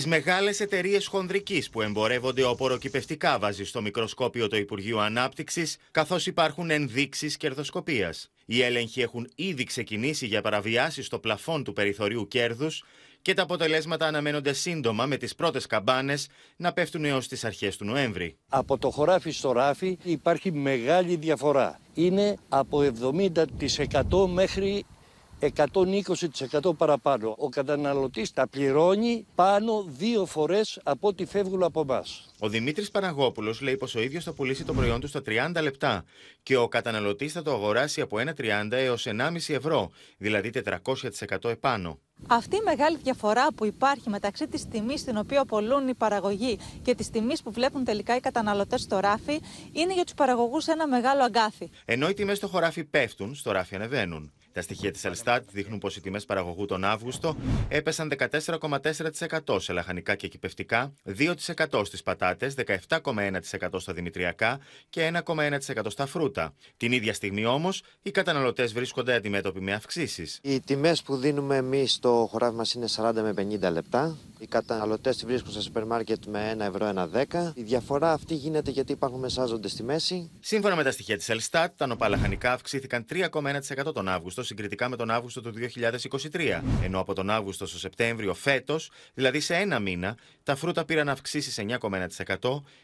Τις μεγάλες εταιρείες χονδρικής που εμπορεύονται οποροκυπευτικά βάζει στο μικροσκόπιο το Υπουργείο Ανάπτυξης, καθώς υπάρχουν ενδείξεις κερδοσκοπίας. Οι έλεγχοι έχουν ήδη ξεκινήσει για παραβιάσεις στο πλαφόν του περιθωρίου κέρδους και τα αποτελέσματα αναμένονται σύντομα με τις πρώτες καμπάνες να πέφτουν έως τις αρχές του Νοέμβρη. Από το χωράφι στο ράφι υπάρχει μεγάλη διαφορά. Είναι από 70% μέχρι 120% παραπάνω. Ο καταναλωτής τα πληρώνει πάνω δύο φορές από ό,τι φεύγουν από εμάς. Ο Δημήτρης Παναγόπουλος λέει πως ο ίδιος θα πουλήσει το προϊόν του στα 30 λεπτά και ο καταναλωτής θα το αγοράσει από 1,30 έω 1,5 ευρώ, δηλαδή 400% επάνω. Αυτή η μεγάλη διαφορά που υπάρχει μεταξύ της τιμής στην οποία πολλούν οι παραγωγοί και της τιμής που βλέπουν τελικά οι καταναλωτές στο ράφι είναι για τους παραγωγούς ένα μεγάλο αγκάθι. Ενώ οι τιμές στο χωράφι πέφτουν, στο ράφι ανεβαίνουν. Τα στοιχεία της Ελστάτ δείχνουν πως οι τιμές παραγωγού τον Αύγουστο έπεσαν 14,4% σε λαχανικά και κυπευτικά, 2% στις πατάτες, 17,1% στα δημητριακά και 1,1% στα φρούτα. Την ίδια στιγμή όμως, οι καταναλωτές βρίσκονται αντιμέτωποι με αυξήσεις. Οι τιμές που δίνουμε εμείς στο χωράφι μας είναι 40 με 50 λεπτά. Οι καταναλωτές τη βρίσκουν στα σούπερ μάρκετ με 1 ευρώ, 1,10. Η διαφορά αυτή γίνεται γιατί υπάρχουν μεσάζοντες στη μέση. Σύμφωνα με τα στοιχεία της Ελστάτ, τα νοπά λαχανικά αυξήθηκαν 3,1% τον Αύγουστο συγκριτικά με τον Αύγουστο του 2023. Ενώ από τον Αύγουστο στο Σεπτέμβριο φέτος, δηλαδή σε ένα μήνα, τα φρούτα πήραν αυξήσεις 9,1%,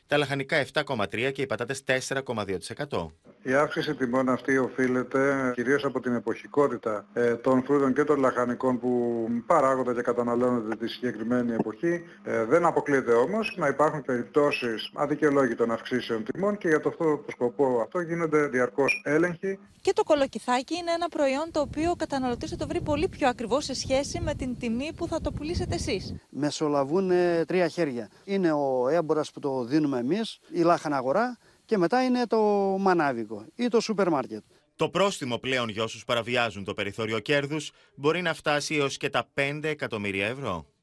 τα λαχανικά 7,3% και οι πατάτες 4,2%. Η αύξηση τιμών αυτή οφείλεται κυρίως από την εποχικότητα ε, των φρούτων και των λαχανικών που παράγονται και καταναλώνονται τη συγκεκριμένη εποχή. Ε, δεν αποκλείεται όμως να υπάρχουν περιπτώσεις αδικαιολόγητων αυξήσεων τιμών και για το, αυτό, το σκοπό αυτό γίνονται διαρκώς έλεγχοι. Και το κολοκυθάκι είναι ένα προϊόν το οποίο ο καταναλωτής θα το βρει πολύ πιο ακριβώς σε σχέση με την τιμή που θα το πουλήσετε εσείς. Μεσολαβούν τρία χέρια. Είναι ο έμπορας που το δίνουμε εμείς, η λάχανα αγορά, και μετά είναι το μανάβικο ή το σούπερ μάρκετ. Το πρόστιμο πλέον για όσους παραβιάζουν το περιθώριο κέρδους μπορεί να φτάσει έως και τα 5 εκατομμύρια ευρώ.